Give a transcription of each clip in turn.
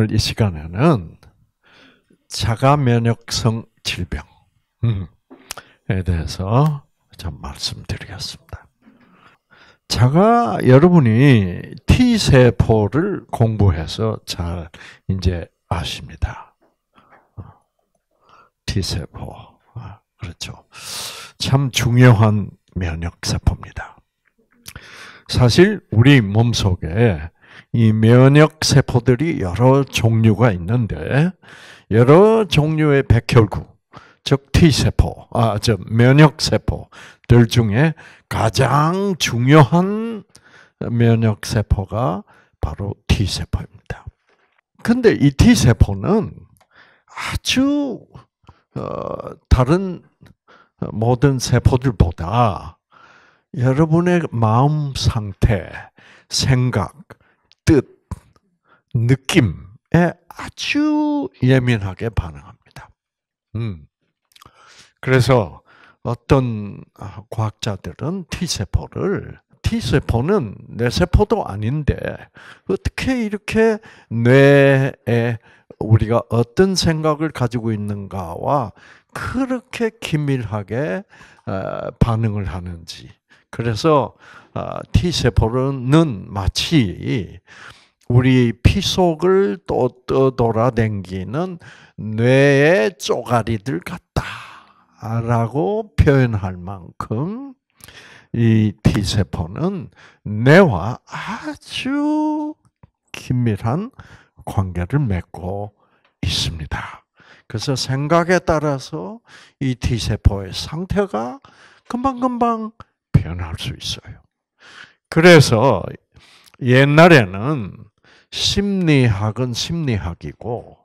오늘 이 시간에는 자가 면역성 질병에 음, 대해서 좀 말씀드리겠습니다. 자가 여러분이 T 세포를 공부해서 잘 이제 아십니다. T 세포 아, 그렇죠. 참 중요한 면역 세포입니다. 사실 우리 몸 속에 이 면역 세포들이 여러 종류가 있는데 여러 종류의 백혈구, 즉 T 아, 세포, 아, 저 면역 세포들 중에 가장 중요한 면역 세포가 바로 T 세포입니다. 근데 이 T 세포는 아주 어, 다른 모든 세포들보다 여러분의 마음 상태, 생각, 뜻, 느낌에 아주 예민하게 반응합니다. 음. 그래서 어떤 아, 과학자들은 T세포를, T세포는 뇌세포도 아닌데, 어떻게 이렇게 뇌에 우리가 어떤 생각을 가지고 있는가와 그렇게 긴밀하게 어, 반응을 하는지, 그래서 T세포는 아, 마치 우리 피 속을 또, 떠 돌아댕기는 뇌의 쪼가리들 같다라고 표현할 만큼 이 T세포는 뇌와 아주 긴밀한 관계를 맺고 있습니다. 그래서 생각에 따라서 이 T세포의 상태가 금방금방 표현할 수 있어요. 그래서 옛날에는 심리학은 심리학이고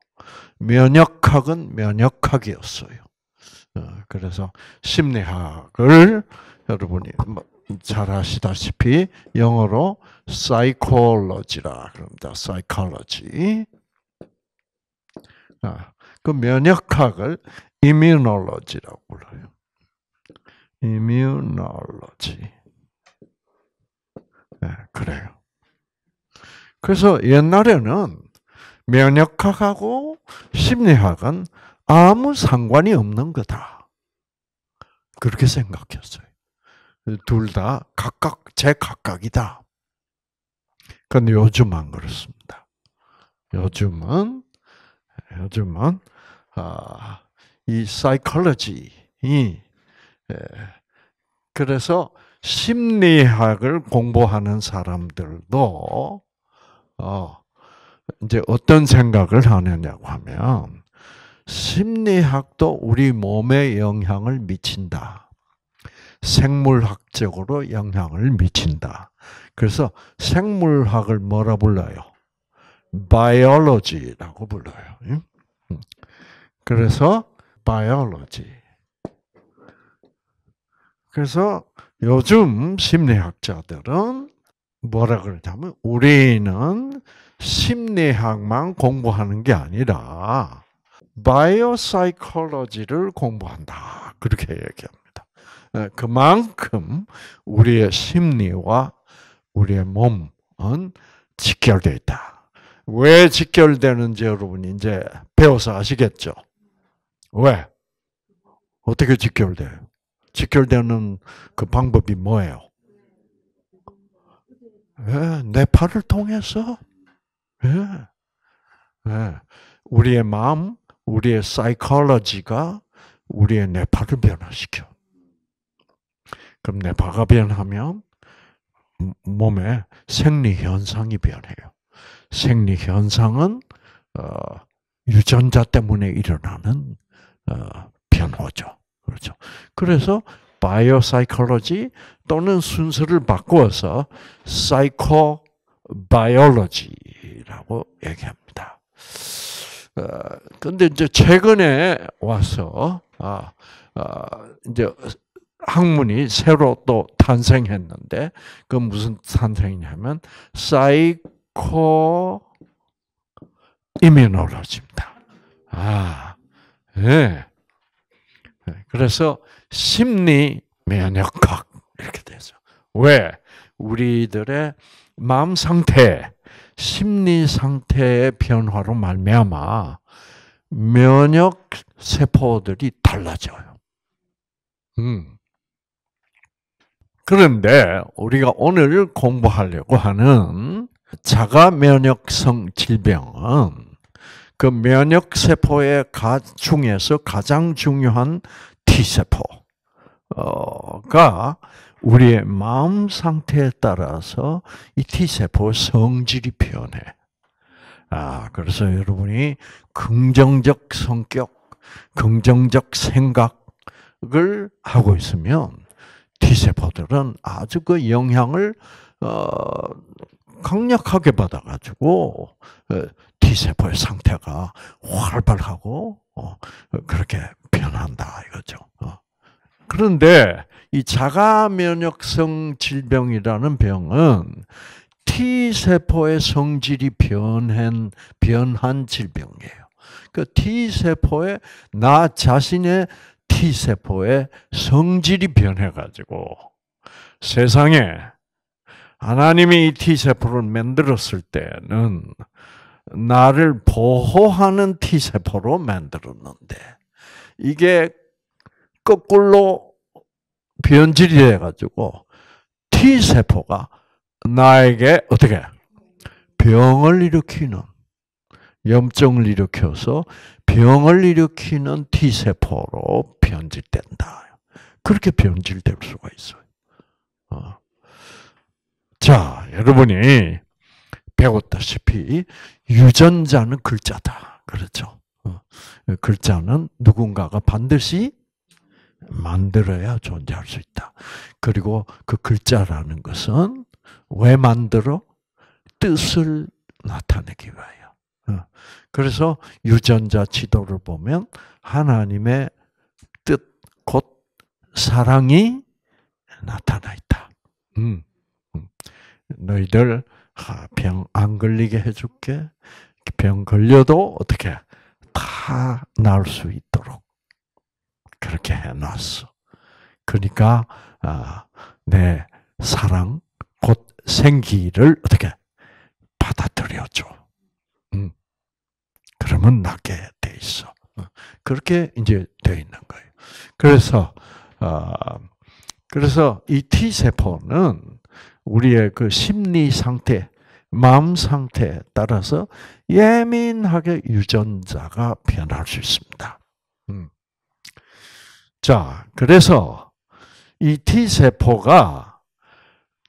면역학은 면역학이었어요. 어, 그래서 심리학을 여러분이 뭐 잘 아시다시피 영어로 psychology라 그럽니다. psychology. 아, 그 면역학을 immunology라고 불러요. immunology. 네, 그래요. 그래서 옛날에는 면역학하고 심리학은 아무 상관이 없는 거다. 그렇게 생각했어요. 둘 다 각각 제 각각이다. 근데 요즘 안 그렇습니다. 요즘은 요즘은 아, 이 사이콜로지이 예. 그래서 심리학을 공부하는 사람들도 어 이제 어떤 생각을 하느냐고 하면 심리학도 우리 몸에 영향을 미친다. 생물학적으로 영향을 미친다. 그래서 생물학을 뭐라 불러요? b i o l o 라고 불러요. 그래서 biology. 그래서 요즘 심리학자들은 뭐라 그러냐면 우리는 심리학만 공부하는 게 아니라 바이오 사이콜로지를 공부한다. 그렇게 얘기합니다. 어, 그만큼 우리의 심리와 우리의 몸은 직결되어 있다. 왜 직결되는지 여러분이 제 배워서 아시겠죠? 왜? 어떻게 직결돼요? 직결되는 그 방법이 뭐예요? 예, 내 팔을 통해서 예, 예, 우리의 마음, 우리의 사이콜로지가 우리의 뇌파를 변화시켜. 그럼 뇌파가 변하면 음, 몸에 생리 현상이 변해요. 생리 현상은 어, 유전자 때문에 일어나는 어, 변화죠. 그렇죠. 그래서 바이오 사이콜로지 또는 순서를 바꾸어서 사이코 바이올로지라고 얘기합니다. 어, 근데 이제 최근에 와서 아, 아, 이제 학문이 새로 또 탄생했는데 그 무슨 탄생이냐면 사이코 이민놀로지입니다 아, 예. 네, 그래서 심리 면역학 이렇게 되죠. 왜? 우리들의 마음 상태, 심리 상태의 변화로 말미암아 면역 세포들이 달라져요. 음. 그런데 우리가 오늘 공부하려고 하는 자가 면역성 질병은 그 면역 세포의 가 중에서 가장 중요한 T 세포가 우리의 마음 상태에 따라서 이 T 세포의 성질이 변해. 아, 그래서 여러분이 긍정적 성격, 긍정적 생각을 하고 있으면 T 세포들은 아주 그 영향을 어, 강력하게 받아가지고 어, T세포의 상태가 활발하고 어, 그렇게 변한다 이거죠. 어. 그런데 이 자가 면역성 질병이라는 병은 T 세포의 성질이 변한 변한 질병이에요. 그 T 세포의 나 자신의 T 세포의 성질이 변해 가지고 세상에 하나님이 이 T 세포를 만들었을 때는 나를 보호하는 T세포로 만들었는데, 이게 거꾸로 변질이 돼가지고, T세포가 나에게 어떻게 병을 일으키는, 염증을 일으켜서 병을 일으키는 T세포로 변질된다. 그렇게 변질될 수가 있어요. 어. 자, 여러분이 배웠다시피 유전자는 글자다. 그렇죠. 어. 글자는 누군가가 반드시 만들어야 존재할 수 있다. 그리고 그 글자라는 것은 왜 만들어? 뜻을 나타내기 위하여. 어. 그래서 유전자 지도를 보면 하나님의 뜻, 곧 사랑이 나타나 있다. 음. 음. 너희들 병안 걸리게 해줄게. 병 걸려도 어떻게 다 나을 수 있도록 그렇게 해놨어. 그러니까 아, 내 사랑 곧 생기를 어떻게 받아들여줘. 음. 그러면 낫게 돼 있어. 음. 그렇게 이제 돼 있는 거예요. 그래서 아, 그래서 이 T 세포는 우리의 그 심리 상태, 마음 상태에 따라서 예민하게 유전자가 변할 수 있습니다. 음. 자, 그래서 이 T세포가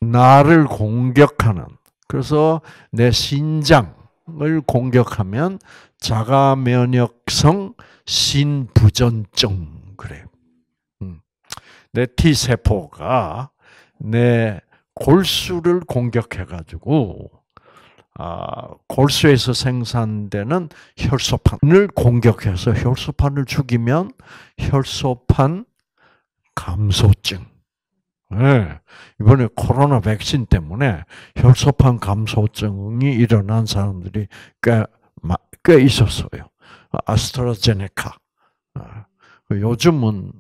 나를 공격하는, 그래서 내 신장을 공격하면 자가 면역성 신부전증, 그래 음. 내 T세포가 내 골수를 공격해가지고 아, 골수에서 생산되는 혈소판을 공격해서 혈소판을 죽이면 혈소판 감소증. 네. 이번에 코로나 백신 때문에 혈소판 감소증이 일어난 사람들이 꽤, 꽤 있었어요. 아스트라제네카. 아, 그 요즘은,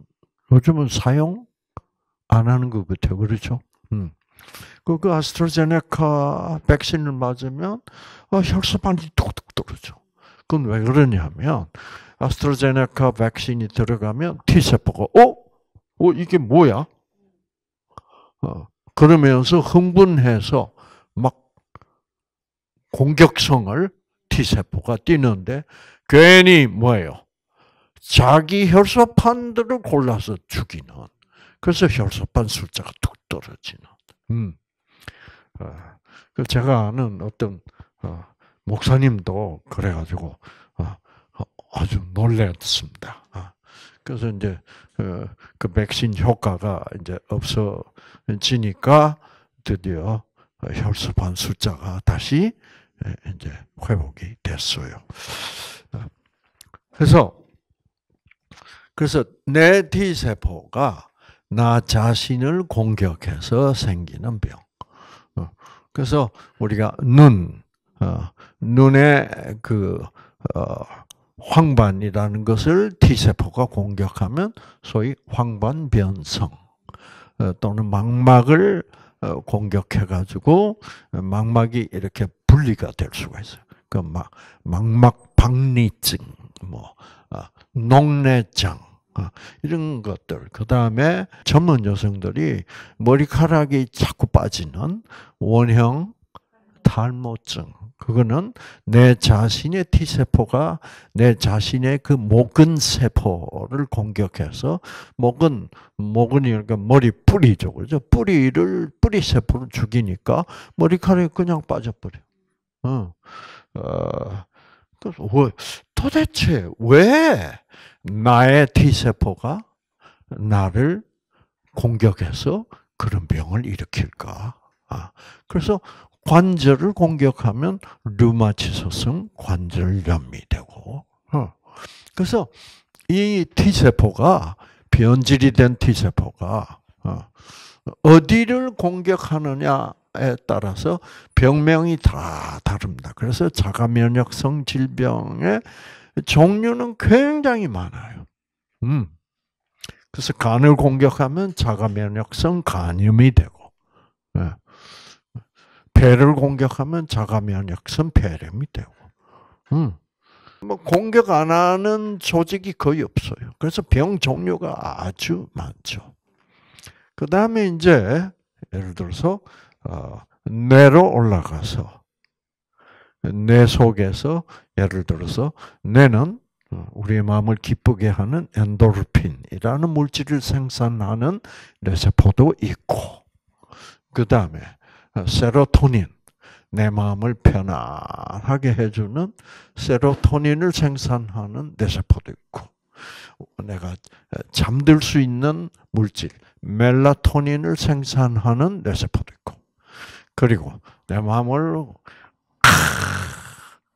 요즘은 사용 안 하는 것 같아요. 그렇죠? 음. 그, 그 아스트라제네카 백신을 맞으면 어, 혈소 판이 뚝뚝 떨어져. 그건 왜 그러냐면 아스트라제네카 백신이 들어가면 T 세포가 어, 어 이게 뭐야? 어, 그러면서 흥분해서 막 공격성을 T 세포가 띠는데 괜히 뭐예요? 자기 혈소판들을 골라서 죽이는. 그래서 혈소판 숫자가 뚝 떨어지는. 음. 어, 그 제가 아는 어떤 어, 목사님도 그래가지고 어, 아주 놀랐습니다. 그래서 이제 그 백신 효과가 이제 없어지니까 드디어 혈소판 숫자가 다시 이제 회복이 됐어요. 그래서 그래서 내 T 세포가 나 자신을 공격해서 생기는 병. 어, 그래서 우리가 눈, 어, 눈의 그 어, 황반이라는 것을 T세포가 공격하면 소위 황반 변성 또는 망막을 공격해가지고 망막이 이렇게 분리가 될 수가 있어요. 그 막, 망막 박리증, 뭐, 농내장, 아, 이런 것들. 그 다음에 젊은 여성들이 머리카락이 자꾸 빠지는 원형 탈모증. 그거는 내 자신의 T세포가 내 자신의 그 목은 세포를 공격해서, 모근, 모근이니까 머리 뿌리죠. 그죠? 뿌리를, 뿌리세포를 죽이니까 머리카락이 그냥 빠져버려. 어. 어. 도대체 왜 나의 T세포가 나를 공격해서 그런 병을 일으킬까? 아, 그래서 관절을 공격하면 류마티소성 관절염이 되고, 어. 그래서 이 T세포가, 변질이 된 T세포가, 어, 어디를 공격하느냐에 따라서 병명이 다 다릅니다. 그래서 자가면역성 질병의 종류는 굉장히 많아요. 음. 그래서 간을 공격하면 자가 면역성 간염이 되고, 예. 폐를 공격하면 자가 면역성 폐렴이 되고, 음. 뭐 공격 안 하는 조직이 거의 없어요. 그래서 병 종류가 아주 많죠. 그 다음에 이제 예를 들어서 어, 뇌로 올라가서 뇌 속에서 예를 들어서 뇌는 우리의 마음을 기쁘게 하는 엔도르핀이라는 물질을 생산하는 뇌세포도 있고 그 다음에 세로토닌 내 마음을 편안하게 해주는 세로토닌을 생산하는 뇌세포도 있고 내가 잠들 수 있는 물질 멜라토닌을 생산하는 뇌세포도 있고 그리고 내 마음을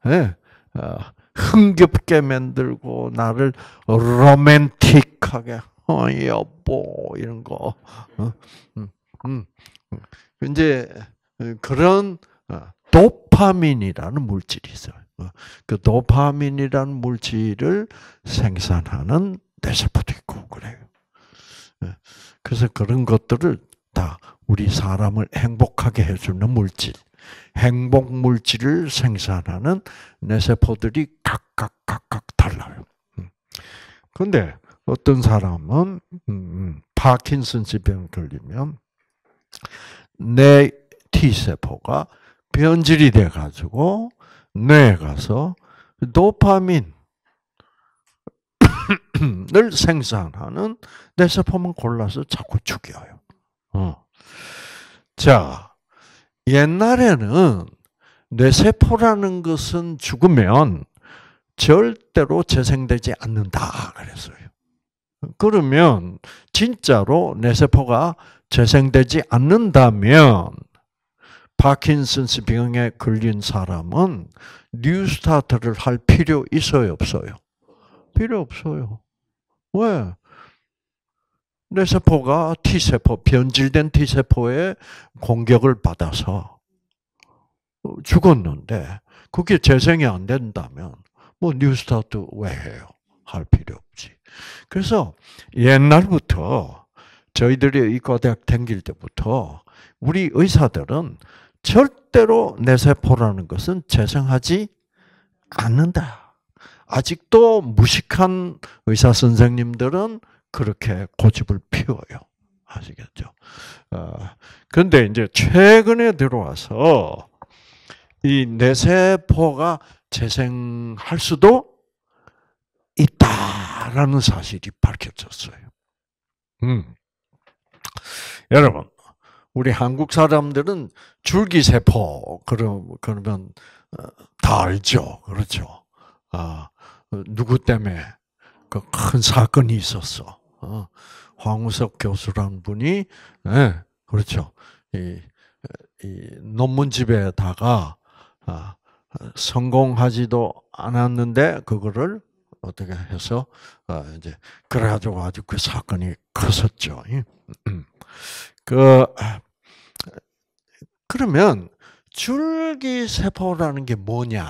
예, 어, 흥겹게 만들고 나를 로맨틱하게 어, 여보 이런 거. 어? 음, 음, 음. 이제 어, 그런 도파민이라는 물질이 있어요. 그 도파민이라는 물질을 생산하는 뇌세포도 있고 그래요. 예, 그래서 그런 것들을 다 우리 사람을 행복하게 해주는 물질. 행복 물질을 생산하는 뇌세포들이 각각 각각 달라요. 음. 근데 어떤 사람은 음, 음, 파킨슨병 걸리면 뇌 T세포가 변질이 돼 가지고 뇌에 가서 도파민을 생산하는 뇌세포만 골라서 자꾸 죽여요. 어. 자, 옛날에는 뇌세포라는 것은 죽으면 절대로 재생되지 않는다 그랬어요. 그러면 진짜로 뇌세포가 재생되지 않는다면 파킨슨스 병에 걸린 사람은 뉴스타트를 할 필요 있어요 없어요? 필요 없어요. 왜? 뇌세포가 T세포, 변질된 T세포의 공격을 받아서 죽었는데, 그게 재생이 안 된다면, 뭐, 뉴스타트 왜 해요? 할 필요 없지. 그래서 옛날부터, 저희들이 이과대학 다길 때부터, 우리 의사들은 절대로 뇌세포라는 것은 재생하지 않는다. 아직도 무식한 의사 선생님들은 그렇게 고집을 피워요. 아시겠죠? 어, 그런데 이제 최근에 들어와서 이 뇌세포가 재생할 수도 있다라는 사실이 밝혀졌어요. 음. 여러분, 우리 한국 사람들은 줄기세포, 그러면다 어, 알죠. 그렇죠. 아, 누구 때문에 그큰 사건이 있었어. 어, 황우석 교수라는 분이 네, 그렇죠. 이, 이 논문집에다가 아, 성공하지도 않았는데 그거를 어떻게 해서 아, 이제 그래가지고 아주 그 사건이 컸었죠. 그 그러면 줄기세포라는 게 뭐냐?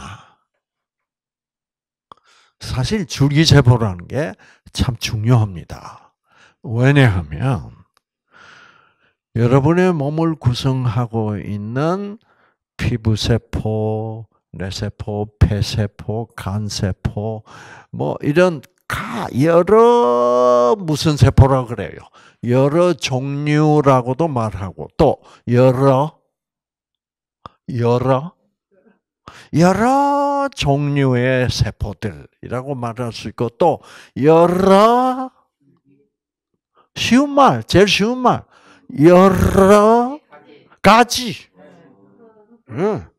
사실 줄기세포라는 게참 중요합니다. 왜냐하면 여러분의 몸을 구성하고 있는 피부세포, 뇌세포, 폐세포, 간세포, 뭐 이런 여러 무슨 세포라 그래요. 여러 종류라고도 말하고 또 여러 여러 여러 종류의 세포들이라고 말할 수 있고 또 여러 쉬운 말, 제일 쉬운 말, 여러 가지. 응. 예.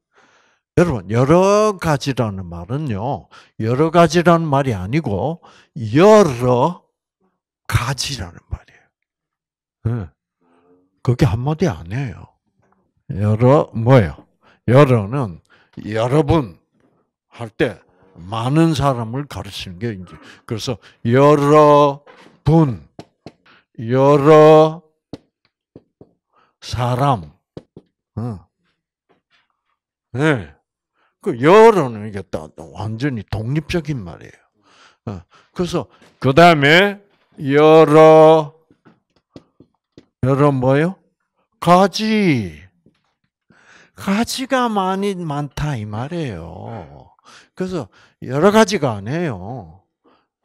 여러분, 여러 가지라는 말은요, 여러 가지라는 말이 아니고, 여러 가지라는 말이에요. 응. 예. 그게 한마디 아니에요. 여러, 뭐예요? 여러는 여러분 할 때 많은 사람을 가르치는 게 이제 그래서 여러분 여러 사람 어. 네. 그 여러는 이게 완전히 독립적인 말이에요. 어. 그래서 그 다음에 여러 여러 뭐요? 가지 가지가 많이 많다 이 말이에요. 그래서 여러 가지가 아니에요.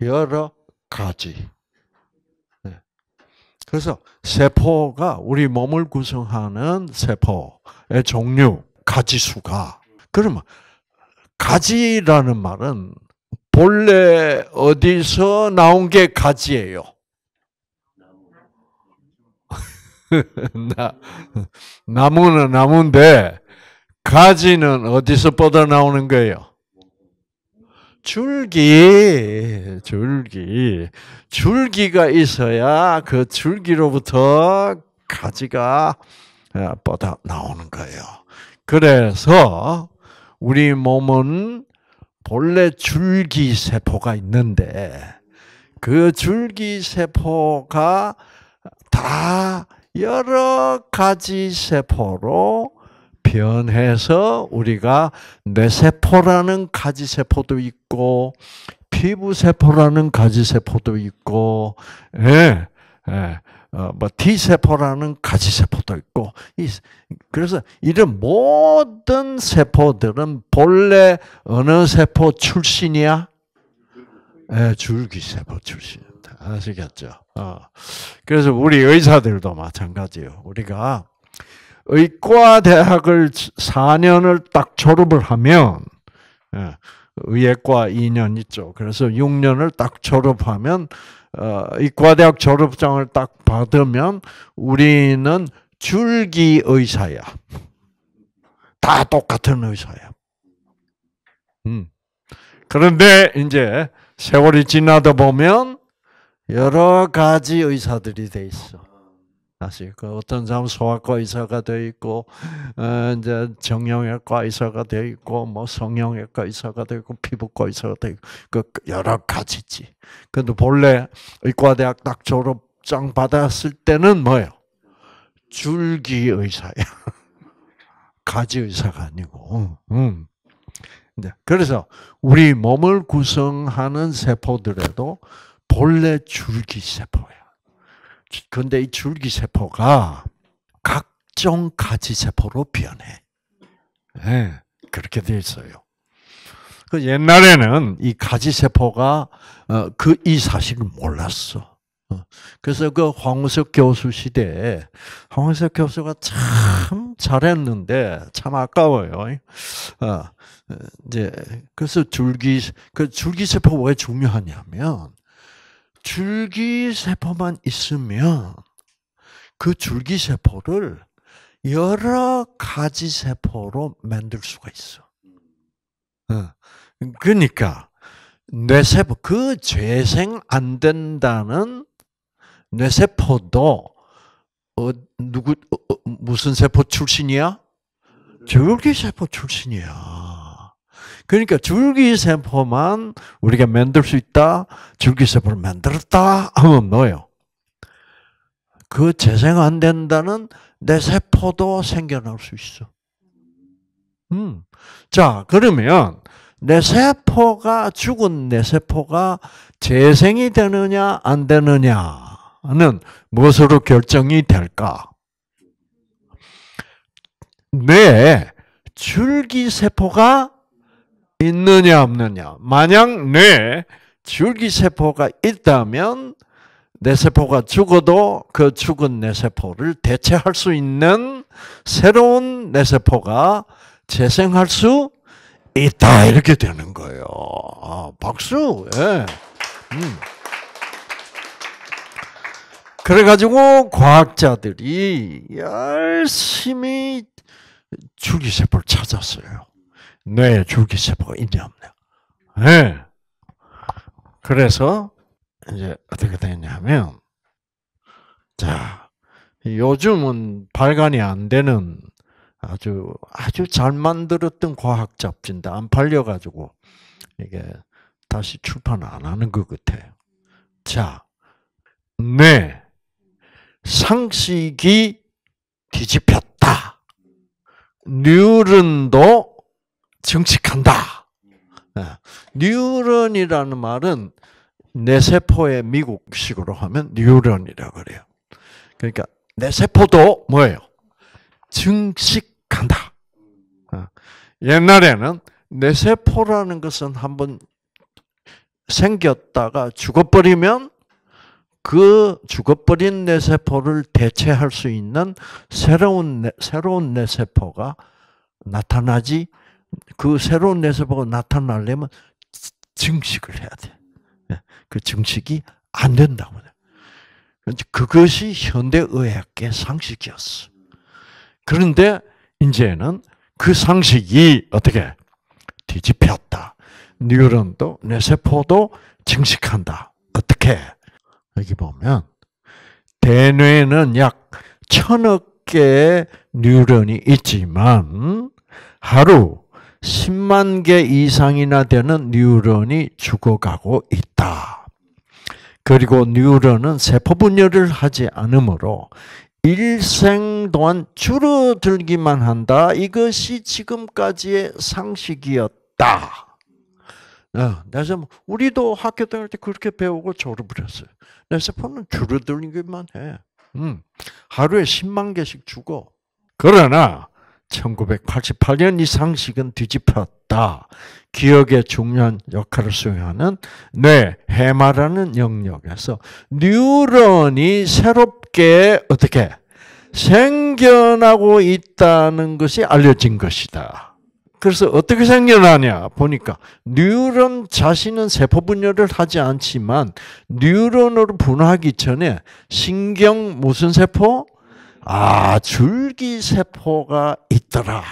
여러 가지. 네. 그래서 세포가 우리 몸을 구성하는 세포의 종류, 가지 수가. 그러면 가지라는 말은 본래 어디서 나온 게 가지예요. 나, 나무는 나무인데 가지는 어디서 뻗어 나오는 거예요? 줄기, 줄기, 줄기가 있어야 그 줄기로부터 가지가 아, 뻗어 나오는 거예요. 그래서 우리 몸은 본래 줄기 세포가 있는데 그 줄기 세포가 다 여러 가지 세포로 변해서 우리가 뇌세포라는 가지세포도 있고 피부세포라는 가지세포도 있고 예. 예. 어, 뭐 T세포라는 가지세포도 있고 이, 그래서 이런 모든 세포들은 본래 어느 세포 출신이야? 예, 줄기세포 출신. 아시겠죠? 어. 그래서 우리 의사들도 마찬가지요. 우리가 의과 대학을 4년을 딱 졸업을 하면 예, 의예과 2년 있죠. 그래서 6년을 딱 졸업하면 어, 의과대학 졸업장을 딱 받으면 우리는 줄기 의사야. 다 똑같은 의사야. 음. 그런데 이제 세월이 지나다 보면 여러 가지 의사들이 돼 있어. 사실 그 어떤 사람 소아과 의사가 돼 있고 어, 이제 정형외과 의사가 돼 있고 뭐 성형외과 의사가 돼 있고 피부과 의사가 돼 있고 그 여러 가지지. 근데 본래 의과대학 딱 졸업장 받았을 때는 뭐예요? 줄기 의사야. 가지 의사가 아니고. 음. 네. 그래서 우리 몸을 구성하는 세포들에도 본래 줄기세포야. 근데 이 줄기세포가 각종 가지세포로 변해. 네, 그렇게 돼 있어요. 그 옛날에는 이 가지세포가 어, 그이 사실을 몰랐어. 어, 그래서 그 황우석 교수 시대에 황우석 교수가 참 잘했는데 참 아까워요. 어, 이제 그래서 줄기 그 줄기세포 왜 중요하냐면 줄기세포만 있으면 그 줄기세포를 여러 가지 세포로 만들 수가 있어. 어. 그러니까 뇌세포 그 재생 안 된다는 뇌세포도 어, 누구 어, 어, 무슨 세포 출신이야? 줄기세포 출신이야. 그러니까 줄기세포만 우리가 만들 수 있다. 줄기세포를 만들었다 하면 뭐예요? 그 재생 안 된다는 내 세포도 생겨날 수 있어. 음. 자, 그러면 내 세포가 죽은 내 세포가 재생이 되느냐 안 되느냐는 무엇으로 결정이 될까? 뇌 줄기 세포가 있느냐 없느냐. 만약 뇌 줄기세포가 있다면 내 세포가 죽어도 그 죽은 내 세포를 대체할 수 있는 새로운 내 세포가 재생할 수 있다 이렇게 되는 거예요. 아, 박수. 예. 음. 그래가지고 과학자들이 열심히 줄기세포를 찾았어요. 뇌에 줄기세포가 있냐 없냐. 네. 그래서 이제 어떻게 되냐면 자 요즘은 발간이 안 되는 아주 아주 잘 만들었던 과학 잡지인데 안 팔려가지고 이게 다시 출판 안 하는 것 같아요. 자, 네 상식이 뒤집혔다. 뉴런도 정직한다. 예. 뉴런이라는 말은 내 세포의 미국식으로 하면 뉴런이라고 그래요. 그러니까 내 세포도 뭐예요? 증식한다. 예. 옛날에는 내 세포라는 것은 한번 생겼다가 죽어버리면 그 죽어버린 내 세포를 대체할 수 있는 새로운 내, 새로운 내 세포가 나타나지 그 새로운 뇌세포가 나타나려면 증식을 해야 돼. 예, 그 증식이 안 된다고. 그것이 현대의학계 상식이었어. 그런데 이제는 그 상식이 어떻게 뒤집혔다. 뉴런도 뇌세포도 증식한다. 어떻게? 여기 보면 대뇌는 약 천억 개의 뉴런이 있지만 하루 10만 개 이상이나 되는 뉴런이 죽어가고 있다. 그리고 뉴런은 세포 분열을 하지 않으므로 일생 동안 줄어들기만 한다. 이것이 지금까지의 상식이었다. 어, 그래서 뭐 우리도 학교 다닐 때 그렇게 배우고 졸업을 했어요. 내 세포는 줄어들기만 해. 음, 하루에 10만 개씩 죽어. 그러나 1988년 이상식은 뒤집혔다. 기억의 중요한 역할을 수행하는 뇌, 해마라는 영역에서 뉴런이 새롭게 어떻게 생겨나고 있다는 것이 알려진 것이다. 그래서 어떻게 생겨나냐 보니까 뉴런 자신은 세포 분열을 하지 않지만 뉴런으로 분화하기 전에 신경 무슨 세포? 아, 줄기세포가 있더라.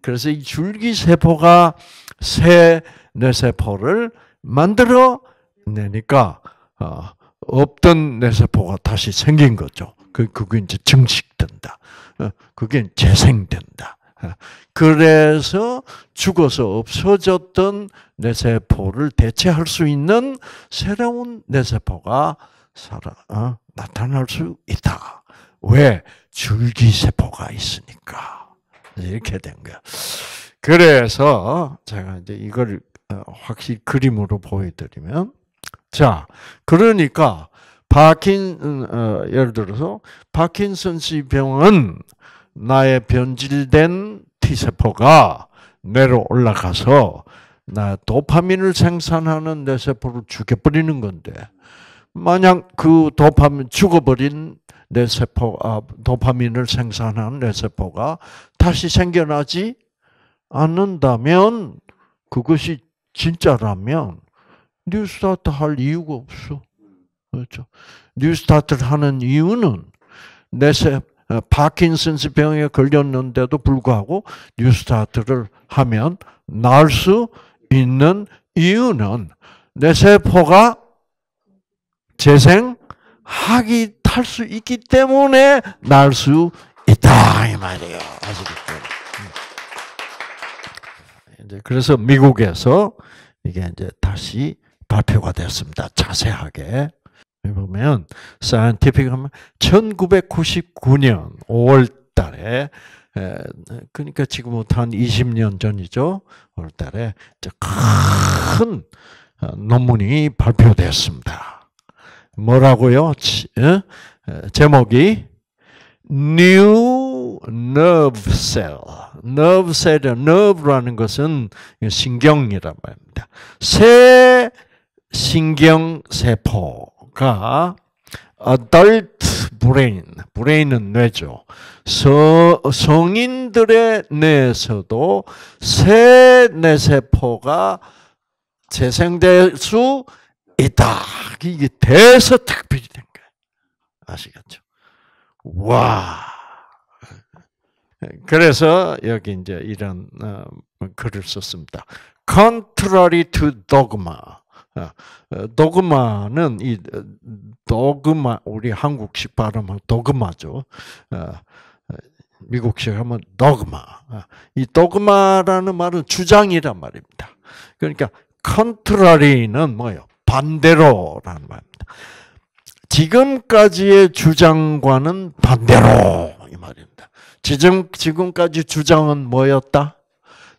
그래서 이 줄기세포가 새 뇌세포를 만들어 내니까 어, 없던 뇌세포가 다시 생긴 거죠. 그 그게 이제 증식된다. 어, 그게 재생된다. 어, 그래서 죽어서 없어졌던 뇌세포를 대체할 수 있는 새로운 뇌세포가 살아 어, 나타날 수 있다. 왜? 줄기세포가 있으니까. 이렇게 된 거야. 그래서 제가 이제 이걸 어, 확실히 그림으로 보여드리면, 자, 그러니까 파킨 음, 어, 예를 들어서 파킨슨씨 병은 나의 변질된 T 세포가 뇌로 올라가서 나 도파민을 생산하는 뇌 세포를 죽여버리는 건데 만약 그 도파민 죽어버린 내 세포, 아, 도파민을 생산한는내 세포가 다시 생겨나지 않는다면 그것이 진짜라면 뉴스타트 할 이유가 없어. 그렇죠. 뉴스타트를 하는 이유는 내 세, 파킨슨스 병에 걸렸는데도 불구하고 뉴스타트를 하면 나을 수 있는 이유는 내 세포가 재생하기 탈수 있기 때문에 날 수 있다 이 말이에요. 아시겠죠? 음. 이제 그래서 미국에서 이게 이제 다시 발표가 됐습니다. 자세하게 보면 사이언티픽 하면 1999년 5월 달에 그러니까 지금부터 한 20년 전이죠. 5월 달에 큰 어, 논문이 발표됐습니다. 뭐라고요? 어? 어, 제목이 New Nerve Cell. Nerve Cell, Nerve라는 것은 신경이란 말입니다. 새 신경 세포가 adult brain, 브레인은 뇌죠. 서, 성인들의 뇌에서도 새 뇌세포가 재생될 수 있다. 이게 대서특필이 된 거예요. 아시겠죠? 와. 그래서 여기 이제 이런 어, 글을 썼습니다. Contrary to dogma. 도그마는 어, 이 도그마 우리 한국식 발음은 도그마죠. 어, 미국식 하면 도그마. 이 도그마라는 말은 주장이란 말입니다. 그러니까 컨트라리는 뭐요? 반대로라는 말입니다. 지금까지의 주장과는 반대로 이 말입니다. 지금 지금까지 주장은 뭐였다?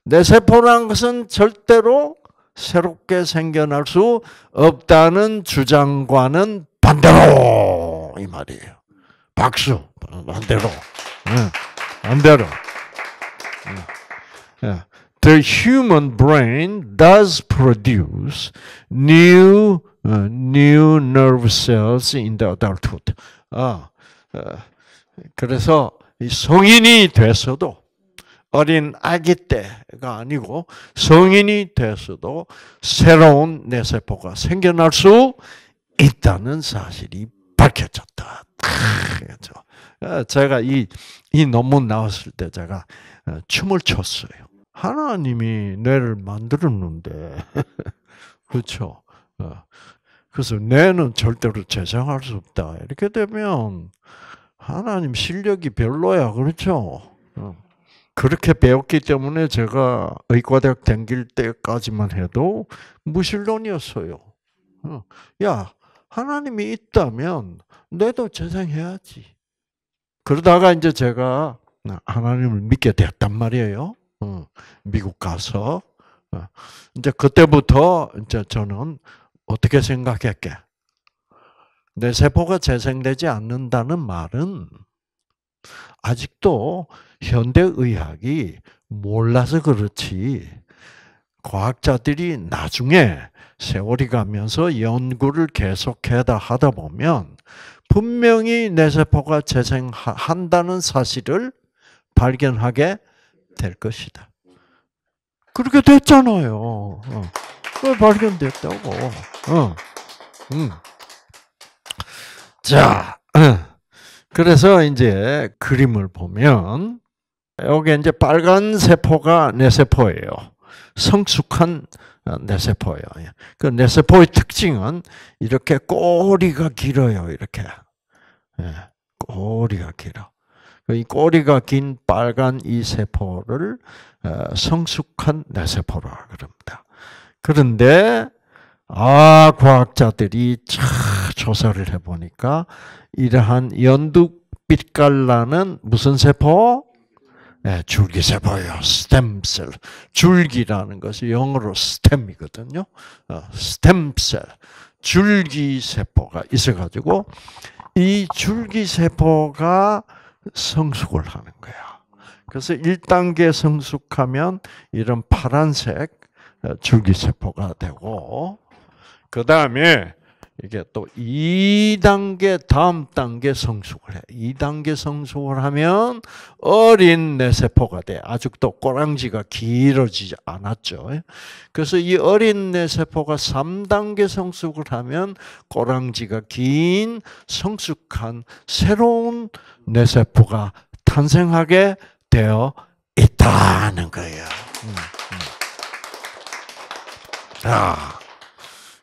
내 세포란 것은 절대로 새롭게 생겨날 수 없다는 주장과는 반대로 이 말이에요. 박수 반대로 예, 반대로. 예. 예. the human brain does produce new uh, new nerve cells in the adulthood. 아, 어, 그래서 성인이 돼서도 어린 아기 때가 아니고 성인이 돼서도 새로운 뇌세포가 생겨날 수 있다는 사실이 밝혀졌다. 그렇죠. 어, 제가 이, 이 논문 나왔을 때 제가 어, 춤을 췄어요. 하나님이 뇌를 만들었는데 그렇죠. 어. 그래서 뇌는 절대로 재생할 수 없다. 이렇게 되면 하나님 실력이 별로야. 그렇죠? 어. 그렇게 배웠기 때문에 제가 의과대학 다길 때까지만 해도 무신론이었어요. 어. 야, 하나님이 있다면 뇌도 재생해야지. 그러다가 이제 제가 하나님을 믿게 됐단 말이에요. 미국 가서 어, 이제 그때부터 이제 저는 어떻게 생각했게? 내 세포가 재생되지 않는다는 말은 아직도 현대 의학이 몰라서 그렇지. 과학자들이 나중에 세월이 가면서 연구를 계속하다 하다 보면 분명히 내 세포가 재생한다는 사실을 발견하게 될 것이다. 그렇게 됐잖아요. 어. 발견됐다고. 어. 음. 자, 어. 그래서 이제 그림을 보면 여기 이제 빨간 세포가 뇌세포예요. 성숙한 어, 뇌세포예요. 예. 그 뇌세포의 특징은 이렇게 꼬리가 길어요. 이렇게 예. 꼬리가 길어. 그 이 꼬리가 긴 빨간 이 세포를 어, 성숙한 뇌세포라 그럽니다. 그런데 아 과학자들이 조사를 해보니까 이러한 연두빛 갈라는 무슨 세포? 네, 줄기세포예요. 스템셀. 줄기라는 것이 영어로 스템이거든요. 어, 스템셀. 줄기세포가 있어가지고 이 줄기세포가 성숙을 하는 거야. 그래서 1단계 성숙하면 이런 파란색 어, 줄기세포가 되고, 그 다음에 이게 또 2단계 다음 단계 성숙을 해. 2단계 성숙을 하면 어린 뇌세포가 돼. 아직도 꼬랑지가 길어지지 않았죠. 그래서 이 어린 뇌세포가 3단계 성숙을 하면 꼬랑지가 긴 성숙한 새로운 뇌세포가 탄생하게 되어 있다는 거예요. 음, 음. 아,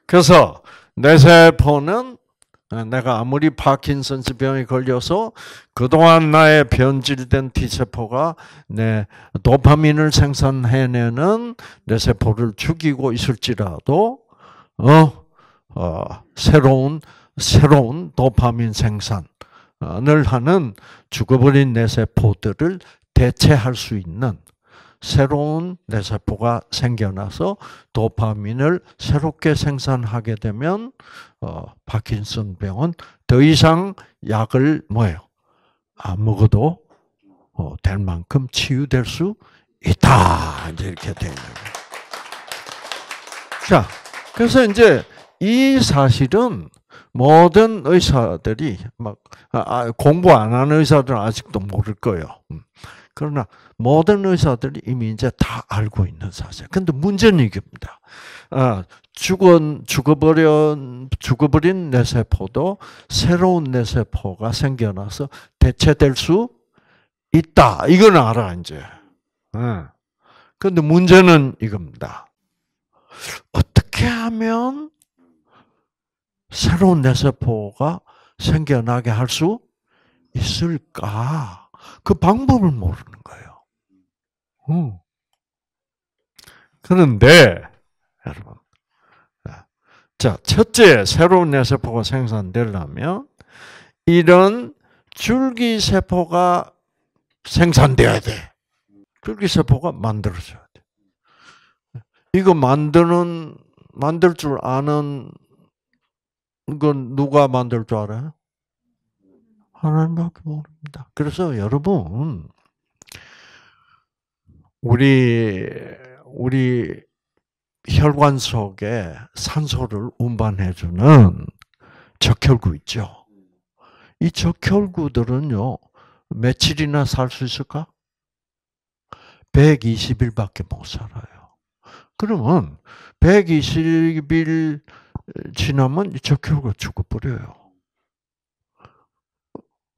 그래서 내 세포는 내가 아무리 파킨슨스 병에 걸려서 그동안 나의 변질된 T세포가 내 도파민을 생산해내는 내 세포를 죽이고 있을지라도 어, 어 새로운 새로운 도파민 생산을 하는 죽어버린 내 세포들을 대체할 수 있는 새로운 뇌세포가 생겨나서 도파민을 새롭게 생산하게 되면 어, 파킨슨 병은 더 이상 약을 뭐예요? 안 먹어도 어, 될 만큼 치유될 수 있다. 이제 이렇게 되는 거예요. 자, 그래서 이제 이 사실은 모든 의사들이 막 아, 아 공부 안 하는 의사들은 아직도 모를 거예요. 음. 그러나 모든 의사들이 이미 이제 다 알고 있는 사실. 근데 문제는 이겁니다. 아, 죽어 죽어버린 죽어버린 뇌세포도 새로운 내세포가 생겨나서 대체될 수 있다. 이건 알아 이제. 예. 그런데 네. 문제는 이겁니다. 어떻게 하면 새로운 내세포가 생겨나게 할 수 있을까? 그 방법을 모르는 거예요. 음. 그런데 여러분, 아, 자 첫째 새로운 뇌세포가 생산되려면 이런 줄기세포가 생산돼야 돼. 줄기세포가 만들어져야 돼. 이거 만드는 만들 줄 아는 건 누가 만들 줄 알아? 하나님밖에 모릅니다. 그 그래서 여러분, 우리, 우리 혈관 속에 산소를 운반해주는 적혈구 있죠. 이 적혈구들은요, 며칠이나 살 수 있을까? 120일밖에 못 살아요. 그러면 120일 지나면 적혈구가 죽어버려요.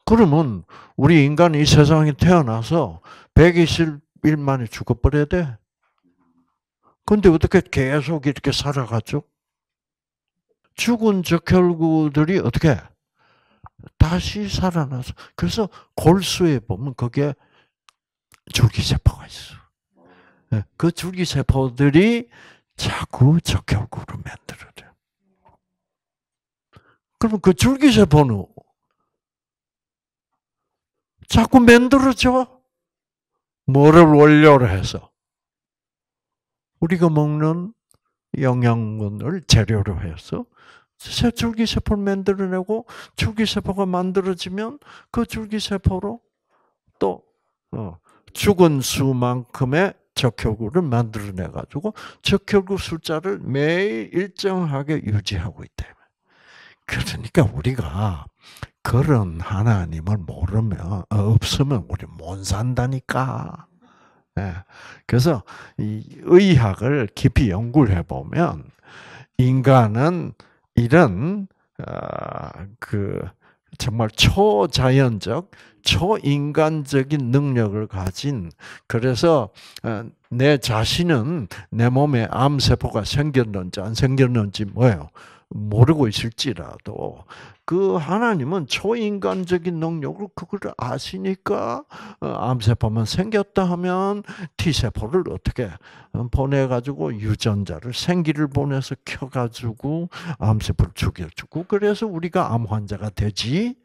그러면 우리 인간이 이 세상에 태어나서 1 2 1 만에 죽어버려야 돼. 근데 어떻게 계속 이렇게 살아갔죠? 죽은 저 혈구들이 어떻게 다시 살아나서 그래서 골수에 보면 거기에 줄기세포가 있어. 예, 그 줄기세포들이 자꾸 적혈구를 만들어요. 그러면 그 줄기세포는 자꾸 만들어져. 뭐를 원료로 해서? 우리가 먹는 영양분을 재료로 해서 줄기세포를 만들어내고 줄기세포가 만들어지면 그 줄기세포로 또 어, 죽은 수만큼의 적혈구를 만들어내 가지고 적혈구 숫자를 매일 일정하게 유지하고 있다. 그러니까 우리가 그런 하나님을 모르면 어, 없으면 우리 못 산다니까. 예. 그래서 이 의학을 깊이 연구를 해보면 인간은 이런 어, 그 정말 초자연적, 초인간적인 능력을 가진 그래서 어, 내 자신은 내 몸에 암세포가 생겼는지 안 생겼는지 뭐예요? 모르고 있을지라도 그 하나님은 초인간적인 능력으로 그걸 아시니까 어, 암세포만 생겼다 하면 T세포를 어떻게 어, 보내가지고 유전자를 생기를 보내서 켜가지고 암세포를 죽여주고 그래서 우리가 암 환자가 되지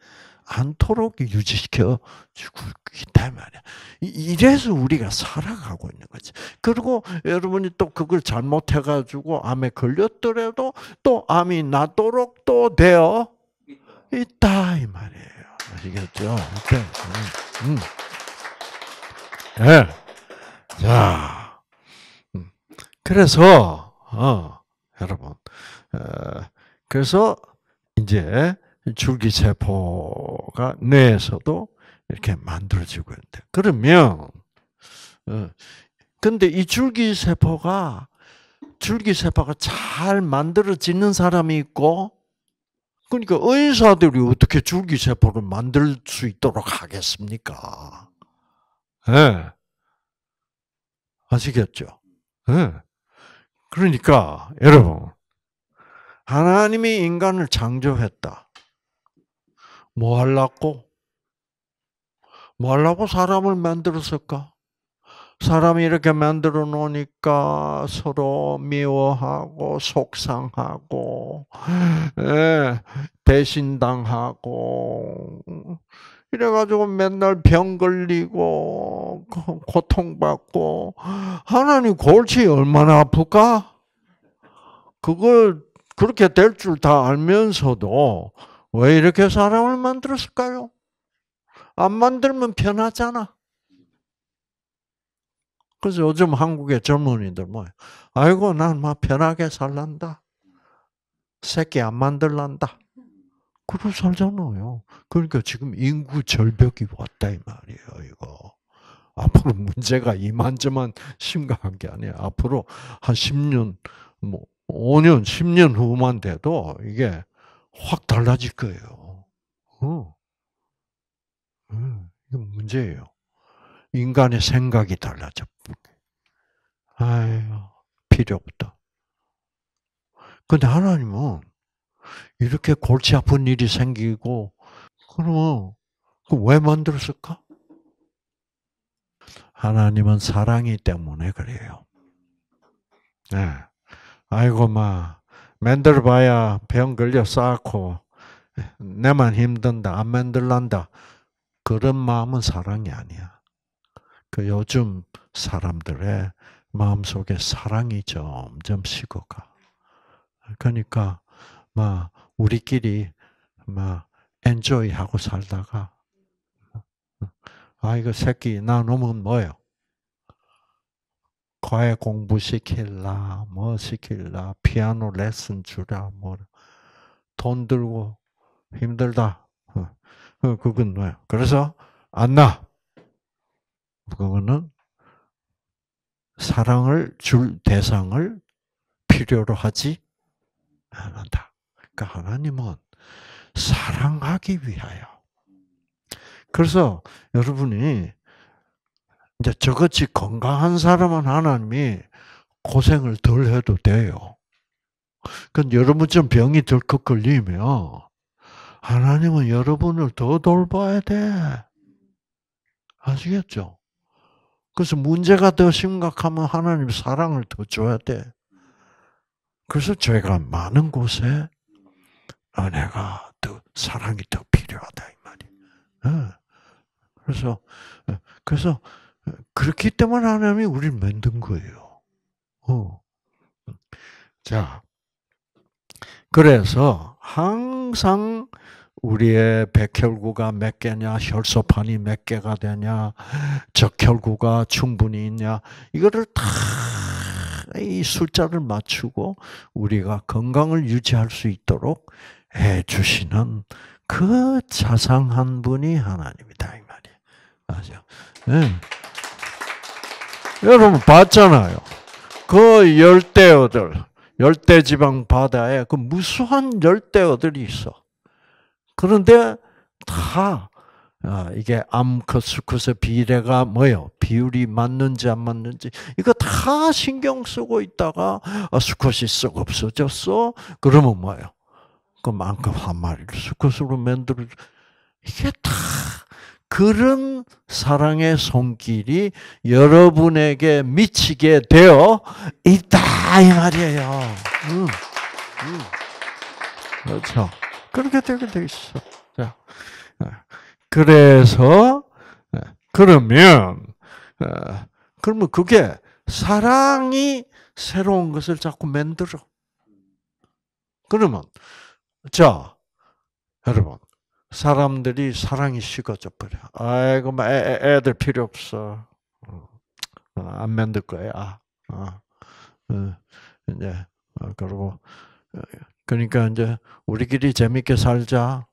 않도록 유지시켜 주고 있다 말이야. 이래서 우리가 살아가고 있는 거지. 그리고 여러분이 또 그걸 잘못해가지고 암에 걸렸더라도 또 암이 나도록 또 되어 있다 이 말이에요. 아시겠죠? 네. 음. 네. 자, 음. 그래서 어, 여러분, 어, 그래서 이제 줄기세포가 뇌에서도 이렇게 만들어지고 있는데 그러면 어, 근데 이 줄기세포가 줄기세포가 잘 만들어지는 사람이 있고 그러니까 의사들이 어떻게 줄기세포를 만들 수 있도록 하겠습니까? 예. 네. 아시겠죠? 예. 네. 그러니까 여러분 하나님이 인간을 창조했다. 뭐 하려고? 뭐 하려고 사람을 만들었을까? 사람이 이렇게 만들어 놓으니까 서로 미워하고 속상하고 예, 배신당하고 이래가지고 맨날 병 걸리고 고통받고 하나님 골치 얼마나 아플까? 그걸 그렇게 될 줄 다 알면서도 왜 이렇게 사람을 만들었을까요? 안 만들면 편하잖아. 그래서 요즘 한국의 젊은이들 뭐 아이고 난 막 편하게 살란다. 새끼 안 만들란다. 그러 살잖아요. 그러니까 지금 인구 절벽이 왔다 이 말이에요. 이거 앞으로 문제가 이만저만 심각한 게 아니에요. 앞으로 한 10년, 뭐 5년, 10년 후만 돼도 이게 확 달라질 거예요. 어. 어. 예, 이건 문제예요. 인간의 생각이 달라져. 아유, 필요 없다. 근데 하나님은 이렇게 골치 아픈 일이 생기고, 그러면 왜 만들었을까? 하나님은 사랑이 때문에 그래요. 네. 아이고, 마, 만들어봐야 병 걸려 쌓고 내만 힘든다 안 만들란다 그런 마음은 사랑이 아니야. 그 요즘 사람들의 마음 속에 사랑이 점점 식어가. 그러니까 막 우리끼리 막 엔조이 하고 살다가 아 이거 새끼 나 놈은 뭐요? 과외 공부 시킬라, 뭐 시킬라, 피아노 레슨 주라, 뭐. 돈 들고 힘들다. 어, 어, 그건 뭐야. 그래서 안 나. 그거는 사랑을 줄 대상을 필요로 하지 않는다. 그러니까 하나님은 사랑하기 위하여. 그래서 여러분이 이제 저같이 건강한 사람은 하나님이 고생을 덜 해도 돼요. 그여러분처 병이 덜컥 걸리면 하나님은 여러분을 더 돌봐야 돼. 아시겠죠? 그래서 문제가 더 심각하면 하나님 사랑을 더 줘야 돼. 그래서 죄가 많은 곳에 은혜가 더 사랑이 더 필요하다 이 말이. 그래서 그래서 그렇기 때문에 하나님이 우리를 만든 거예요. 어. 자, 그래서 항상 우리의 백혈구가 몇 개냐, 혈소판이 몇 개가 되냐, 적혈구가 충분히 있냐, 이거를 다 이 숫자를 맞추고 우리가 건강을 유지할 수 있도록 해 주시는 그 자상한 분이 하나님이다 이 말이에요. 맞아. 네. 여러분 봤잖아요. 그 열대어들, 열대지방 바다에 그 무수한 열대어들이 있어. 그런데 다 아, 이게 암컷수컷의 비례가 뭐요? 비율이 맞는지 안 맞는지 이거 다 신경 쓰고 있다가 아, 수컷이 썩 없어졌어. 그러면 뭐요? 그만큼 한 마리를 수컷으로 만들어 이게 다 그런 사랑의 손길이 여러분에게 미치게 되어 있다 이 말이에요. 응. 음, 응. 음. 그렇죠. 그렇게 되게 돼 있어. 자, 어, 그래서 어, 그러면 어, 그러면 그게 사랑이 새로운 것을 자꾸 만들어. 그러면 자 여러분 사람들이 사랑이 식어져 버려. 아이고, 애, 애들 필요 없어. 어, 어, 안 만들 거야. 아, 어, 어, 이제 그리고 그러니까 이제 우리끼리 재밌게 살자.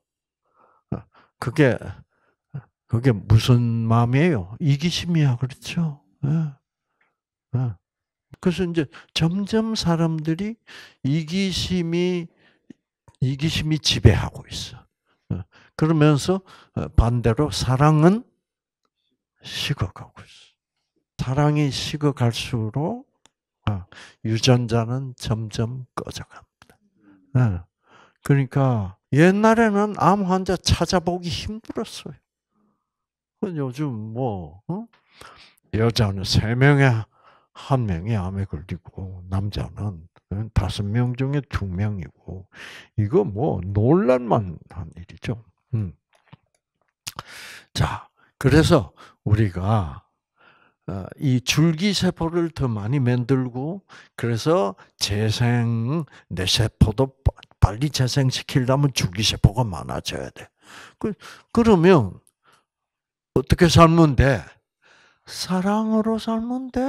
그게 그게 무슨 마음이에요? 이기심이야, 그렇죠? 예, 예. 그래서 이제 점점 사람들이 이기심이 이기심이 지배하고 있어. 그러면서 어, 반대로 사랑은 식어가고 있어. 사랑이 식어갈수록 어, 유전자는 점점 꺼져갑니다. 어, 그러니까 옛날에는 암 환자 찾아보기 힘들었어요. 요즘 뭐 여자는 세 명에 한 명이 암에 걸리고 남자는 다섯 명 중에 두 명이고 이거 뭐 논란만 한 일이죠. 음. 자, 그래서 우리가 어, 이 줄기세포를 더 많이 만들고 그래서 재생 내 세포도 빨리 재생시키려면 줄기세포가 많아져야 돼. 그, 그러면 어떻게 살면 돼? 사랑으로 살면 돼.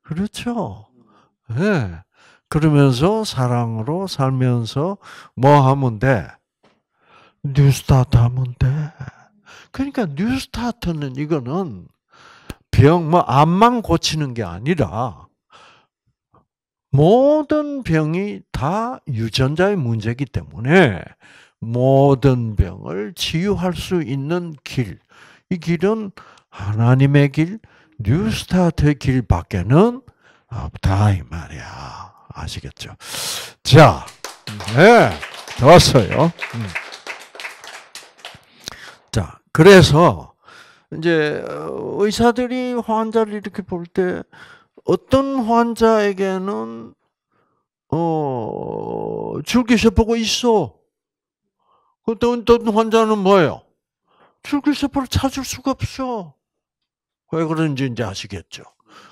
그렇죠? 예. 네. 그러면서 사랑으로 살면서 뭐 하면 돼? 뉴스타트 하면 돼. 그러니까 뉴스타트는 이거는 병, 뭐, 암만 고치는 게 아니라, 모든 병이 다 유전자의 문제이기 때문에, 모든 병을 치유할 수 있는 길. 이 길은 하나님의 길, 뉴스타트의 길밖에는 없다, 이 말이야. 아시겠죠? 자, 네. 좋았어요. 음. 그래서 이제 어, 의사들이 환자를 이렇게 볼 때 어떤 환자에게는 어 줄기세포가 있어. 그때 어떤 환자는 뭐예요? 줄기세포를 찾을 수가 없어. 왜 그런지 이제 아시겠죠.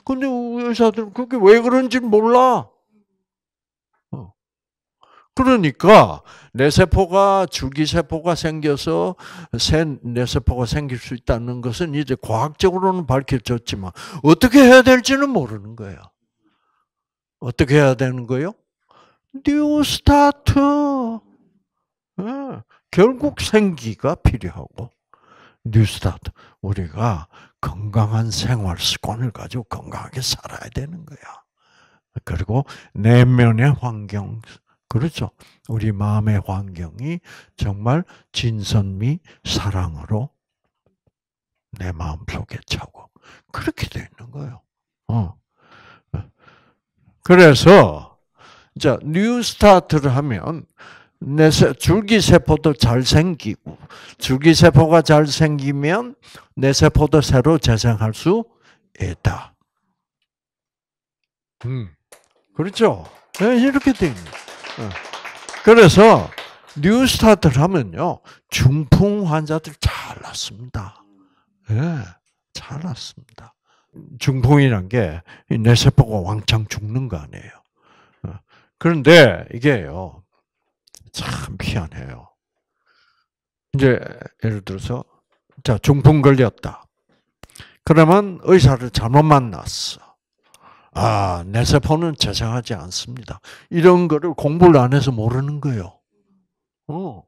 근데 의사들은 그게 왜 그런지 몰라. 그러니까 뇌세포가 줄기세포가 생겨서 새 뇌세포가 생길 수 있다는 것은 이제 과학적으로는 밝혀졌지만 어떻게 해야 될지는 모르는 거예요. 어떻게 해야 되는 거요뉴 스타트. 네. 예. 결국 생기가 필요하고 뉴 스타트. 우리가 건강한 생활 습관을 가지고 건강하게 살아야 되는 거야. 그리고 내면의 환경 그렇죠? 우리 마음의 환경이 정말 진선미 사랑으로 내 마음 속에 차고 그렇게 돼 있는 거예요. 어. 그래서 이제 뉴스타트를 하면 내 줄기세포도 잘 생기고 줄기세포가 잘 생기면 내 세포도 새로 재생할 수 있다. 음, 그렇죠? 네, 이렇게 돼 있는. 예. 그래서 뉴스타트를 하면요 중풍 환자들 잘 났습니다. 예, 네, 잘낫습니다 중풍이란 게내 세포가 왕창 죽는 거 아니에요. 예. 그런데 이게요 참 희한해요. 이제 예를 들어서 자 중풍 걸렸다. 그러면 의사를 잘못 만났어. 아, 내 세포는 재생하지 않습니다. 이런 거를 공부를 안 해서 모르는 거예요. 어.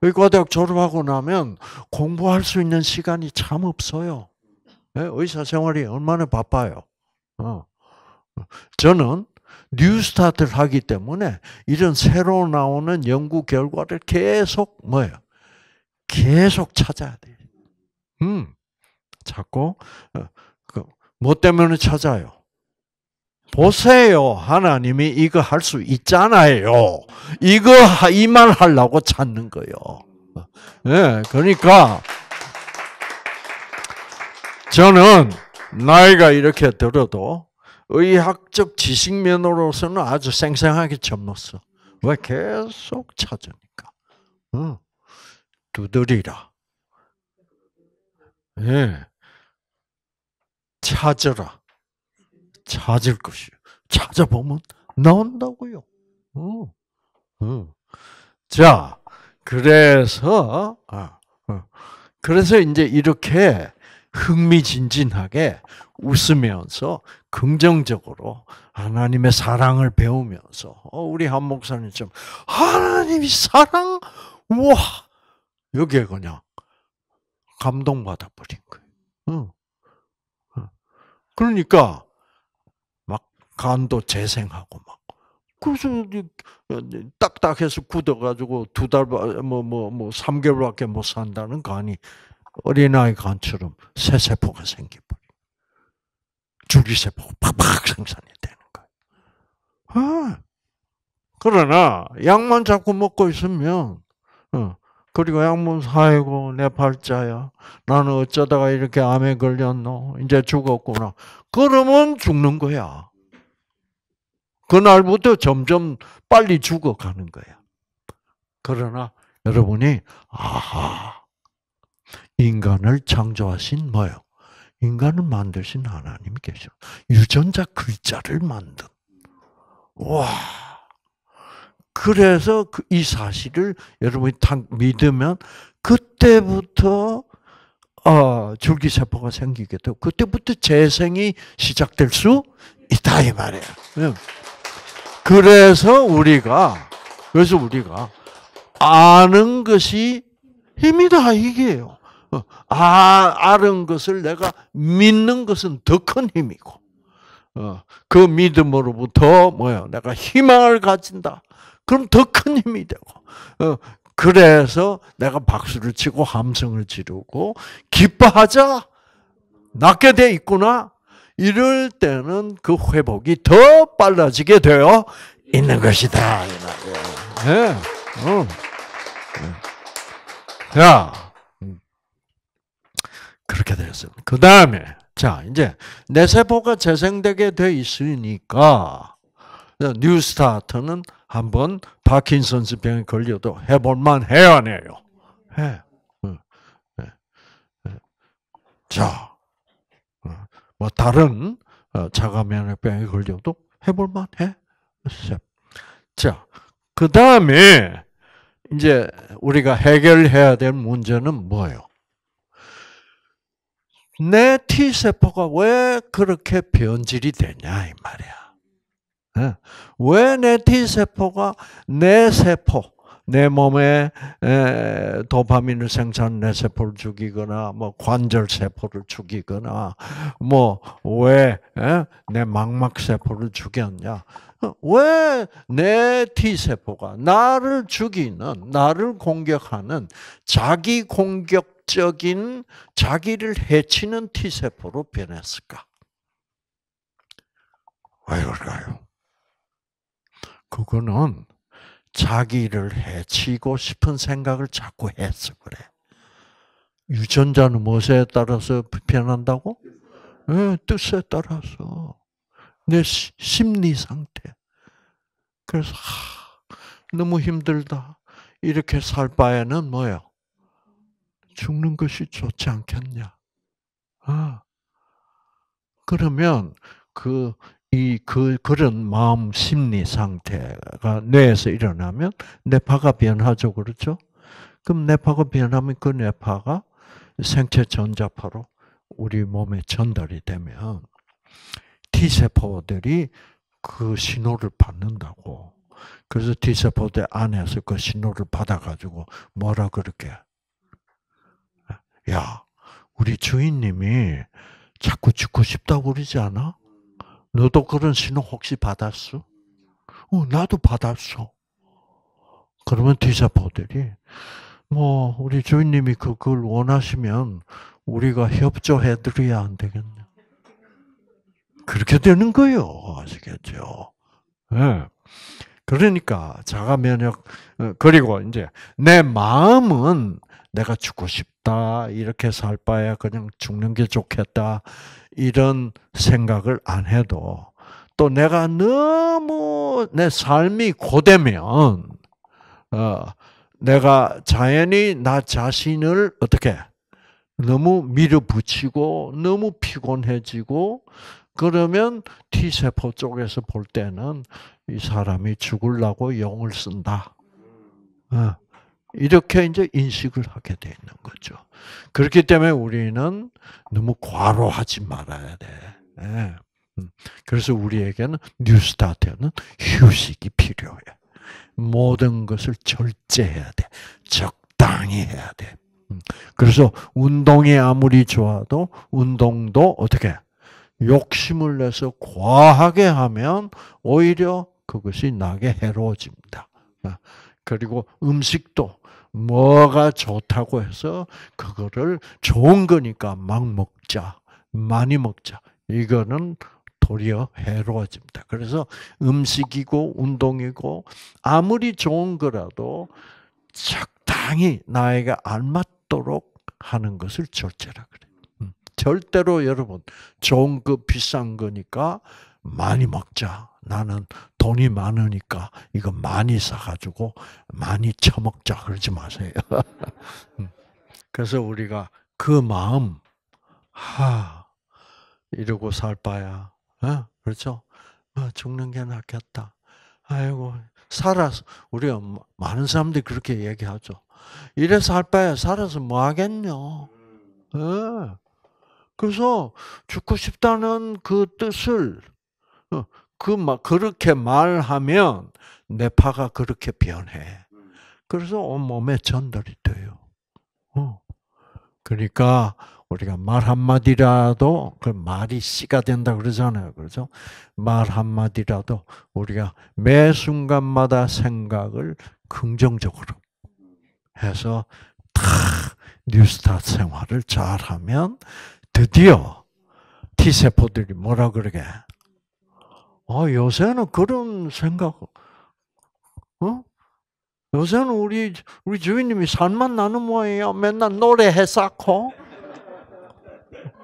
의과대학 졸업하고 나면 공부할 수 있는 시간이 참 없어요. 네? 예, 의사 생활이 얼마나 바빠요. 어. 저는 뉴스타트를 하기 때문에 이런 새로 나오는 연구 결과를 계속 뭐예요? 계속 찾아야 돼요. 음, 찾고 어, 그 뭐 때문에 찾아요? 보세요. 하나님이 이거 할 수 있잖아요. 이거 이말 하려고 찾는 거요. 예, 그러니까 저는 나이가 이렇게 들어도 의학적 지식면으로서는 아주 생생하게 젊었어. 왜 계속 찾으니까. 응. 두드리라. 예. 찾으라. 찾을 것이요. 찾아보면 나온다고요. 어, 어. 자, 그래서 아, 어. 그래서 이제 이렇게 흥미진진하게 웃으면서 긍정적으로 하나님의 사랑을 배우면서 우리 한 목사님 좀 하나님이 사랑 와 여기에 그냥 감동받아 버린 거예요. 그러니까 간도 재생하고 막. 그래서 딱딱해서 굳어가지고 두 달, 뭐, 뭐, 뭐, 삼개월밖에못 산다는 간이 어린아이 간처럼 새 세포가 생기버려. 줄기세포가 팍팍 생산이 되는 거예요. 아. 그러나, 약만 자꾸 먹고 있으면, 어. 그리고 약문 사이고 내 팔자야. 나는 어쩌다가 이렇게 암에 걸렸노. 이제 죽었구나. 그러면 죽는 거야. 그날부터 점점 빨리 죽어가는 거야. 그러나 여러분이 아하 인간을 창조하신 뭐요? 인간을 만드신 하나님 계셔. 유전자 글자를 만든. 와. 그래서 그 이 사실을 여러분이 딱 믿으면 그때부터 어, 줄기세포가 생기게 되고 그때부터 재생이 시작될 수 있다 이 말이에요. 그래서 우리가 그래서 우리가 아는 것이 힘이다 이게요. 어, 아 아는 것을 내가 믿는 것은 더 큰 힘이고 어, 그 믿음으로부터 뭐야 내가 희망을 가진다. 그럼 더 큰 힘이 되고 어, 그래서 내가 박수를 치고 함성을 지르고 기뻐하자. 낫게 돼 있구나. 이럴 때는 그 회복이 더 빨라지게 되어 있는 것이다. 예. 응. 음. 예. 야. 음. 그렇게 되었습니다. 그 다음에, 자, 이제, 내 세포가 재생되게 돼 있으니까, 뉴 스타트는 한번 파킨슨스 병에 걸려도 해볼만 해야 해요. 해. 예. 음. 예. 자, 뭐 다른 어, 자가 면역병에 걸려도 해볼만 해. 자, 그 다음에 이제 우리가 해결해야 될 문제는 뭐예요? 내 T 세포가 왜 그렇게 변질이 되냐 이 말이야. 왜 내 T 세포가 내 세포 내 몸에 도파민을 생산 내 세포를 죽이거나 뭐 관절 세포를 죽이거나 뭐왜내 망막 세포를 죽였냐? 왜 내 T 세포가 나를 죽이는 나를 공격하는 자기 공격적인 자기를 해치는 T 세포로 변했을까? 왜 그럴까요? 그거는 자기를 해치고 싶은 생각을 자꾸 해서 그래. 유전자는 무엇에 따라서 변한다고? 네, 예, 뜻에 따라서. 내 심리 상태. 그래서, 하, 너무 힘들다. 이렇게 살 바에는 뭐야? 죽는 것이 좋지 않겠냐? 아. 그러면 그 이그 그런 마음 심리 상태가 뇌에서 일어나면 뇌파가 변하죠, 그렇죠? 그럼 뇌파가 변하면 그 뇌파가 생체 전자파로 우리 몸에 전달이 되면 T 세포들이 그 신호를 받는다고. 그래서 T 세포들 안에서 그 신호를 받아가지고 뭐라 그렇게? 야, 우리 주인님이 자꾸 죽고 싶다고 그러지 않아? 너도 그런 신호 혹시 받았어? 어, 나도 받았어. 그러면 뒤사포들이, 뭐, 우리 주인님이 그, 그걸 원하시면 우리가 협조해드려야 안 되겠냐. 그렇게 되는 거요 아시겠죠? 네. 그러니까 자가 면역 어, 그리고 이제 내 마음은 내가 죽고 싶다 이렇게 살 바야 그냥 죽는 게 좋겠다 이런 생각을 안 해도 또 내가 너무 내 삶이 고되면 어, 내가 자연히 나 자신을 어떻게 너무 밀어붙이고 너무 피곤해지고 그러면 T 세포 쪽에서 볼 때는 이 사람이 죽을라고 용을 쓴다. 어, 이렇게 이제 인식을 하게 되는 거죠. 그렇기 때문에 우리는 너무 과로하지 말아야 돼. 예. 음. 그래서 우리에게는 뉴스타트는 휴식이 필요해. 모든 것을 절제해야 돼. 적당히 해야 돼. 음. 그래서 운동이 아무리 좋아도 운동도 어떻게 욕심을 내서 과하게 하면 오히려 그것이 나게 해로워집니다. 아. 그리고 음식도 뭐가 좋다고 해서 그거를 좋은 거니까 막 먹자, 많이 먹자. 이거는 도리어 해로워집니다. 그래서 음식이고 운동이고 아무리 좋은 거라도 적당히 나에게 알맞도록 하는 것을 절제라 그래. 음. 절대로 여러분 좋은 거 비싼 거니까 많이 먹자 나는 돈이 많으니까 이거 많이 사가지고 많이 처먹자 그러지 마세요. 음. 그래서 우리가 그 마음, 하, 이러고 살 바야, 어? 그렇죠? 아, 죽는 게 낫겠다. 아이고, 살아서, 우리 많은 사람들이 그렇게 얘기하죠. 이래서 할 바야 살아서 뭐 하겠냐. 네. 그래서 죽고 싶다는 그 뜻을 어, 그막 그렇게 말하면 내 파가 그렇게 변해. 그래서 온 몸에 전달이 돼요. 어. 그러니까 우리가 말 한마디라도 그 말이 씨가 된다 그러잖아요. 그렇죠? 말 한마디라도 우리가 매 순간마다 생각을 긍정적으로 해서 탁 뉴스타 생활을 잘하면 드디어 T세포들이 뭐라 그러게 아, 요새는 그런 생각, 어? 요새는 우리, 우리 주인님이 산만 나는 모양이야. 맨날 노래해 쌓고,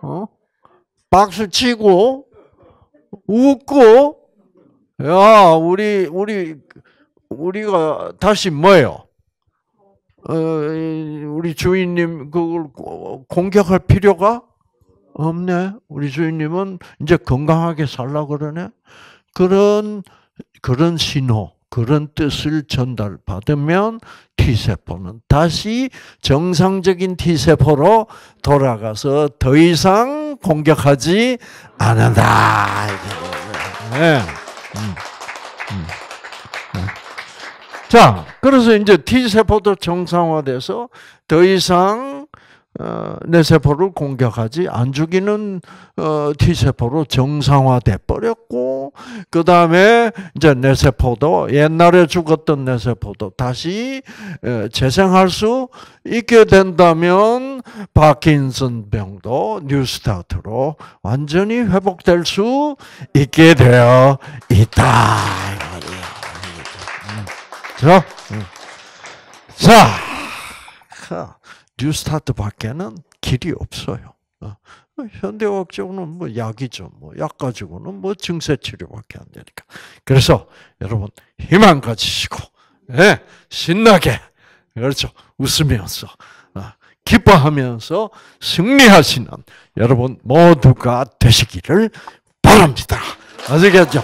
어? 박수 치고, 웃고, 야, 우리, 우리, 우리가 다시 뭐요? 예 어, 우리 주인님 그걸 공격할 필요가 없네. 우리 주인님은 이제 건강하게 살라 그러네. 그런 그런 신호, 그런 뜻을 전달받으면 T세포는 다시 정상적인 T세포로 돌아가서 더 이상 공격하지 않는다. 네. 음. 음. 네. 자, 그래서 이제 T세포도 정상화돼서 더 이상 어, 내 세포를 공격하지 안 죽이는 어, T 세포로 정상화돼 버렸고 그 다음에 이제 내 세포도 옛날에 죽었던 내 세포도 다시 어, 재생할 수 있게 된다면 파킨슨 병도 뉴스타트로 완전히 회복될 수 있게 되어 있다. 자, 음. 자. 뉴스타트밖에는 길이 없어요. 어, 현대의학적으로는 뭐 약이죠. 뭐약 가지고는 뭐 증세 치료밖에 안 되니까. 그래서 여러분 희망 가지시고 네, 신나게 그렇죠. 웃으면서 어, 기뻐하면서 승리하시는 여러분 모두가 되시기를 바랍니다. 아시겠죠?